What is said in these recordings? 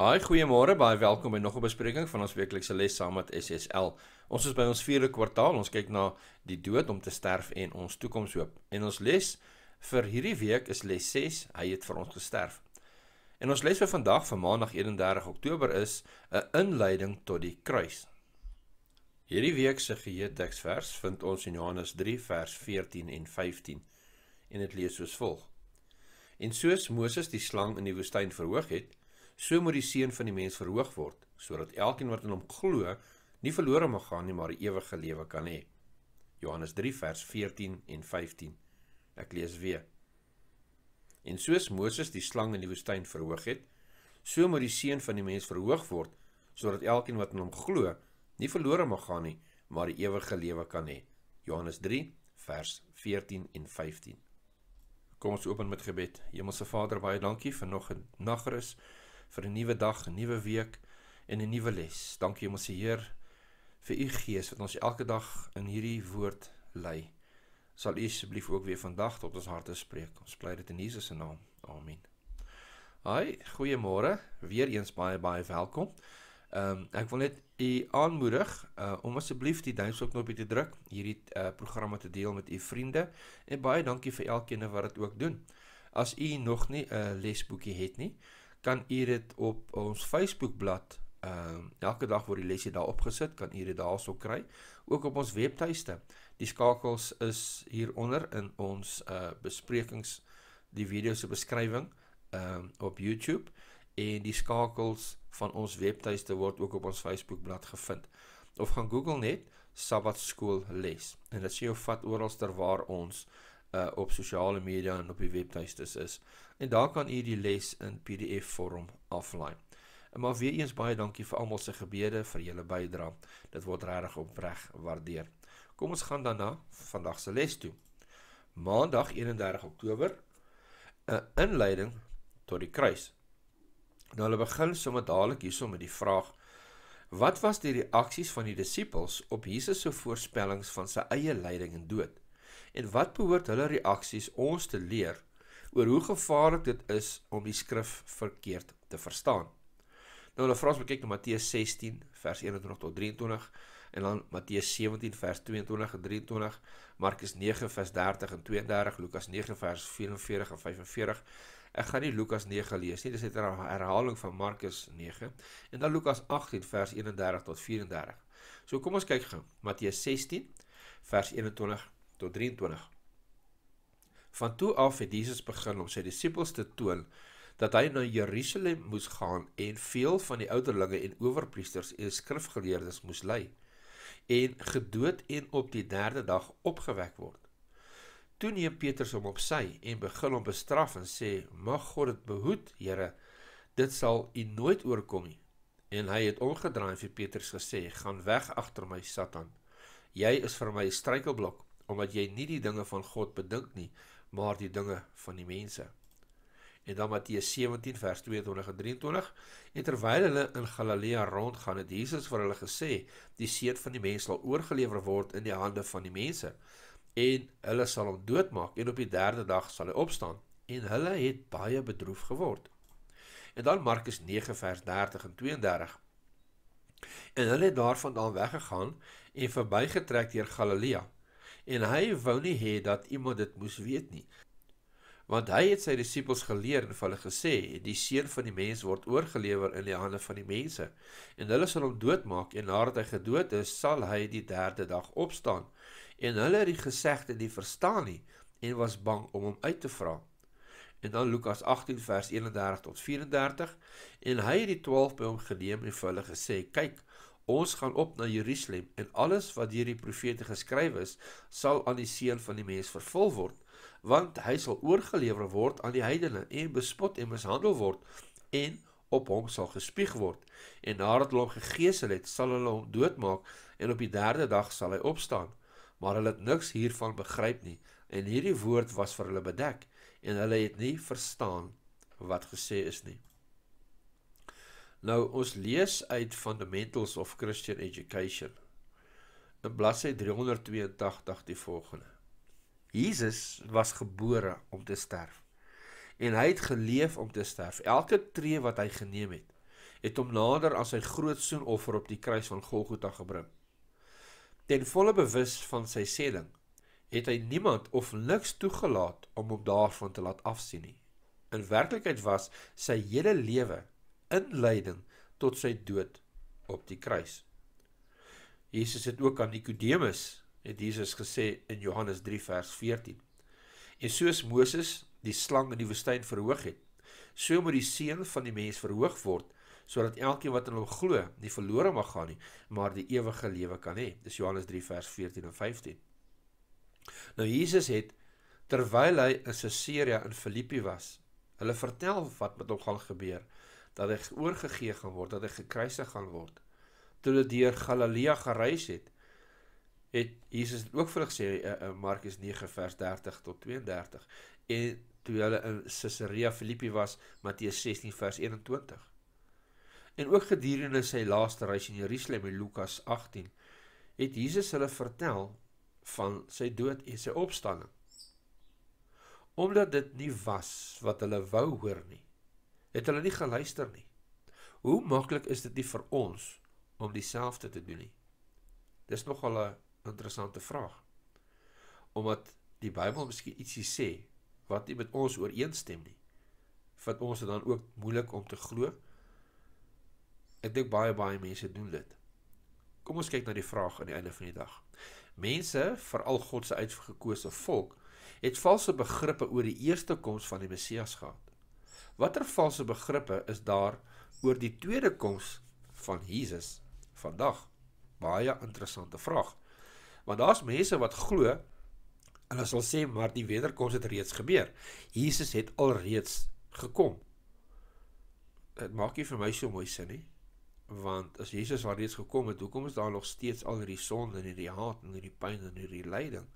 Haai, goeiemôre. Baie welkom by nog 'n bespreking van ons weeklikse les saam met SSL. Ons is by ons 4de kwartaal. Ons kyk na die dood om te sterf en ons toekomshoop. En ons les vir hierdie week is les 6. Hy het vir ons gesterf. En ons les vir vandag vir Maandag 31 Oktober is 'n inleiding tot die kruis. Hierdie week se geheetekstvers vind ons in Johannes 3 vers 14 en 15 en dit lees soos volg. En soos Moses die slang in die woestyn verhoog het, so moet die seun van die mens verhoog word sodat elkeen wat in hom glo nie verlore mag gaan nie maar ewige lewe kan hê Johannes 3 vers 14 en 15 ek lees weer En soos Moses die slang in die woestyn verhoog het so moet die seun van die mens verhoog word sodat elkeen wat in hom glo nie verlore mag gaan nie maar ewige lewe kan hê Johannes 3 vers 14 en 15 Kom ons open met gebed. Hemelse Vader, baie dankie vir nog 'n nagrus vir 'n nuwe dag, 'n nuwe week en 'n nuwe les. Dankie om ons Heer vir u gees wat ons elke dag in hierdie woord lei. Sal u asseblief ook weer vandag tot ons harte spreek. Ons bly dit in Jesus se naam. Amen. Hi, goeiemôre. Weer eens baie baie welkom. Ehm um, ek wil net u aanmoedig uh, om asseblief die duimpie knoppie te druk, hierdie uh, programme te deel met u vriende en baie dankie vir elkeen wat dit ook doen. As u nog nie 'n uh, lesboekie het nie, kan u dit op ons Facebookblad ehm uh, elke dag word die lesie daar opgesit, kan u dit daarso kry, ook op ons webtuiste. Die skakels is hieronder in ons uh besprekings die video se beskrywing ehm uh, op YouTube en die skakels van ons webtuiste word ook op ons Facebookblad gevind. Of gaan Google net Sabbat skool les. En dit sê jou vat oralster waar ons uh, op sosiale media en op die webtuistes is. En daar kan u die les in PDF vorm aflaai. Maar weer eens baie dankie vir almal se gebede vir julle bydrae. Dit word regtig opreg waardeer. Kom ons gaan dan na vandag se les toe. Maandag 31 Oktober 'n inleiding tot die kruis. Nou hulle begin sommer dadelik hierso met die vraag: Wat was die reaksies van die disippels op Jesus se voorspellings van sy eie lyding en dood? en wat behoort hulle reaksies ons te leer oor hoe gevaarlik dit is om die skrif verkeerd te verstaan. Nou hulle vras bekyk na Matteus 16 vers 21 tot 23 en dan Matteus 17 vers 22 en 23, Markus 9 vers 30 en 32, Lukas 9 vers 44 en 45. Ek gaan nie Lukas 9 lees nie, dis net 'n herhaling van Markus 9 en dan Lukas 18 vers 31 tot 34. So kom ons kyk gou, Matteus 16 vers tot 23. Van toe af het Jesus begin om sy disippels te toon dat hy na Jerusalem moes gaan en veel van die ouderlinge en owerpriesters en skrifgeleerdes moes lei en gedood en op die derde dag opgewek word. Toe neem Petrus hom op sy en begin hom bestraf en sê: "Mag God dit behoed, Here, dit sal u nooit oorkom nie." En hy het omgedraai vir Petrus gesê: "Gaan weg agter my, Satan. Jy is vir my 'n struikelblok." omdat jy nie die dinge van God bedink nie, maar die dinge van die mense. En dan Matteus 17 vers 22 en 23, en terwyl hulle in Galilea rondgaan, het Jesus vir hulle gesê: "Die seun van die mens sal oorgelewer word in die hande van die mense, en hulle sal hom doodmaak en op die derde dag sal hy opstaan." En hulle het baie bedroef geword. En dan Markus 9 vers 30 en 32. En hulle het daarvandaan weggegaan en verbygetrek deur Galilea en hy wou nie hê dat iemand dit moes weet nie. Want hy het sy disippels geleer en vir hulle gesê: "Die seun van die mens word oorgelewer in die hande van die mense, en hulle sal hom doodmaak, en nadat hy gedood is, sal hy die derde dag opstaan." En hulle het die gesegde nie verstaan nie en was bang om hom uit te vra. En dan Lukas 18 vers 31 tot 34 en hy het die 12 by hom geneem en vir hulle gesê: "Kyk, Ons gaan op na Jerusalem en alles wat deur die profete geskryf is, sal aan die seun van die mens vervul word, want hy sal oorgelewer word aan die heidene en bespot en mishandel word en op hom sal gespieg word. En nadat hulle hom gegeesel het, sal hulle hom doodmaak en op die derde dag sal hy opstaan. Maar hulle het niks hiervan begryp nie en hierdie woord was vir hulle bedek en hulle het nie verstaan wat gesê is nie. Nou ons lees uit Fundamentals of Christian Education. In bladsy 382 die volgende. Jesus was gebore om te sterf en hy het geleef om te sterf. Elke tree wat hy geneem het, het hom nader aan sy groot soenoffer op die kruis van Golgotha gebring. Ten volle bewus van sy selling, het hy niemand of niks toegelaat om hom daarvan te laat afsien nie. In werklikheid was sy hele lewe inleiding tot sy dood op die kruis. Jesus het ook aan Nikodemus het Jesus gesê in Johannes 3 vers 14. En soos Moses die slang in die woestyn verhoog het, so moet die seun van die mens verhoog word sodat elkeen wat in hom glo nie verlore mag gaan nie, maar die ewige lewe kan hê. Dis Johannes 3 vers 14 en 15. Nou Jesus het terwyl hy in Caesarea in Filippi was, hulle vertel wat met hom gaan gebeur dat hy oorgegee gaan word, dat hy gekruisig gaan word. Toe hulle deur Galilea gereis het, het Jesus ook vir hulle gesê in eh, eh, Markus 9 vers 30 tot 32 en toe hulle in Caesarea Philippi was, Matteus 16 vers 21. En ook gedurende sy laaste reis in Jerusalem in Lukas 18 het Jesus hulle vertel van sy dood en sy opstanding. Omdat dit nie was wat hulle wou hoor nie, het hulle nie geluister nie. Hoe maklik is dit nie vir ons om dieselfde te doen nie? Dis nogal 'n interessante vraag. Omdat die Bybel miskien ietsie sê wat nie met ons ooreenstem nie, vind ons dit dan ook moeilik om te glo. Ek dink baie baie mense doen dit. Kom ons kyk na die vraag aan die einde van die dag. Mense, veral God se uitverkose volk, het valse begrippe oor die eerste koms van die Messias gehad. Watter valse begrippe is daar oor die tweede koms van Jesus vandag? Baie interessante vraag. Want daar's mense wat glo hulle sal sê maar die wederkoms het reeds gebeur. Jesus het alreeds gekom. Dit maak nie vir my so mooi sin nie. Want as Jesus alreeds gekom het, hoekom is daar nog steeds al hierdie sonde en hierdie haat en hierdie pyn en hierdie lyding?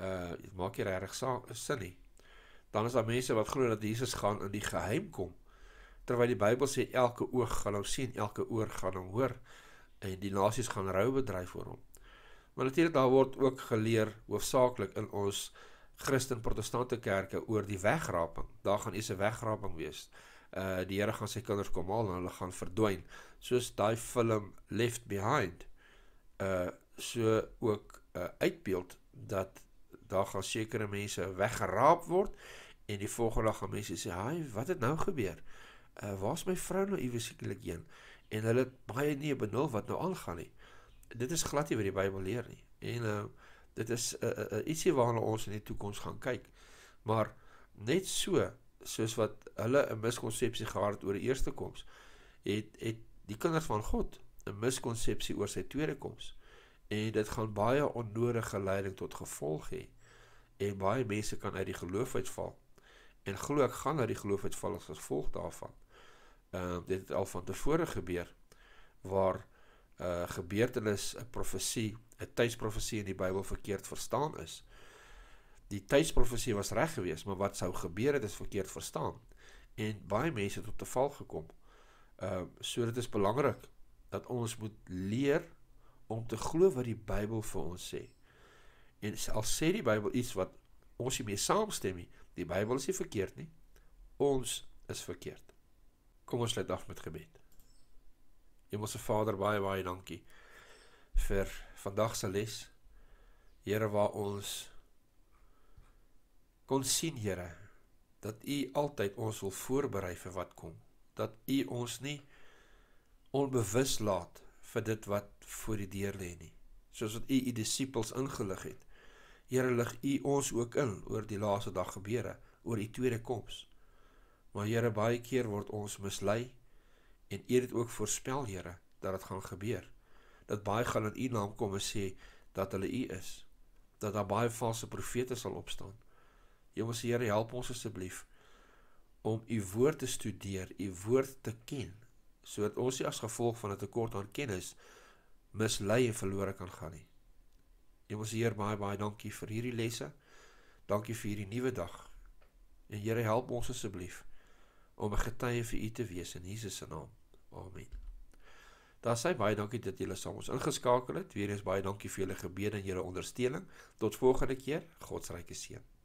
Uh, dit maak nie regtig sin nie dan is daar mense wat glo dat Jesus gaan in die geheim kom. Terwyl die Bybel sê elke oog gaan hom sien, elke oor gaan hom hoor en die nasies gaan rou bedryf oor hom. Maar natuurlik daar word ook geleer hoofsaaklik in ons Christen Protestante kerke oor die wegraping. Daar gaan iets 'n wegraping wees. Uh die Here gaan sy kinders kom haal en hulle gaan verdwyn, soos daai film Left Behind. Uh so ook 'n uh, eh, uitbeeld dat daar gaan sekere mense weggeraap word. En die volgende dag gaan mense sê, "Haai, wat het nou gebeur? Uh waar's my vrou nou iewers sekerlik heen?" En hulle het baie nie benul wat nou aangaan nie. Dit is glad nie wat die Bybel leer nie. En uh dit is 'n uh, uh, ietsie waarna ons in die toekoms gaan kyk. Maar net so soos wat hulle 'n miskonsepsie gehad het oor die eerste koms, het het die kinders van God 'n miskonsepsie oor sy tweede koms. En dit gaan baie onnodige lyding tot gevolg hê. En baie mense kan uit die geloof uitval en glo ek gaan dat die geloof uitval as gevolg daarvan. Ehm uh, dit het al van tevore gebeur waar 'n uh, gebeurtenis 'n profesie, 'n tydsprofesie in die Bybel verkeerd verstaan is. Die tydsprofesie was reg geweest, maar wat sou gebeur het is verkeerd verstaan en baie mense het op te val gekom. Ehm uh, so dit is belangrik dat ons moet leer om te glo wat die Bybel vir ons sê. En al sê die Bybel iets wat ons hiermee saamstem nie. Die Bybel is nie verkeerd nie. Ons is verkeerd. Kom ons sluit af met gebed. Hemelse Vader, baie baie dankie vir vandag se les. Here waar ons kon sien, Here, dat U altyd ons wil voorberei vir wat kom. Dat U ons nie onbewus laat vir dit wat voor die deur lê nie. Soos wat U U disippels ingelig het Here lig U ons ook in oor die laaste dag gebeure, oor U tweede koms. Maar Here baie keer word ons mislei en U het ook voorspel Here dat dit gaan gebeur. Dat baie gaan in U naam kom en sê dat hulle U is. Dat daar baie valse profete sal opstaan. Hemelse Here, help ons asseblief om U woord te studeer, U woord te ken, sodat ons nie as gevolg van 'n tekort aan kennis mislei en verlore kan gaan nie. En ons Heer baie baie dankie vir hierdie lesse. Dankie vir hierdie nuwe dag. En Here help ons asseblief om 'n getuie vir U te wees in Jesus se naam. Amen. Daar sê baie dankie dat julle saam ons ingeskakel het. Weer eens baie dankie vir julle gebede en julle ondersteuning. Tot volgende keer. God se ryke seën.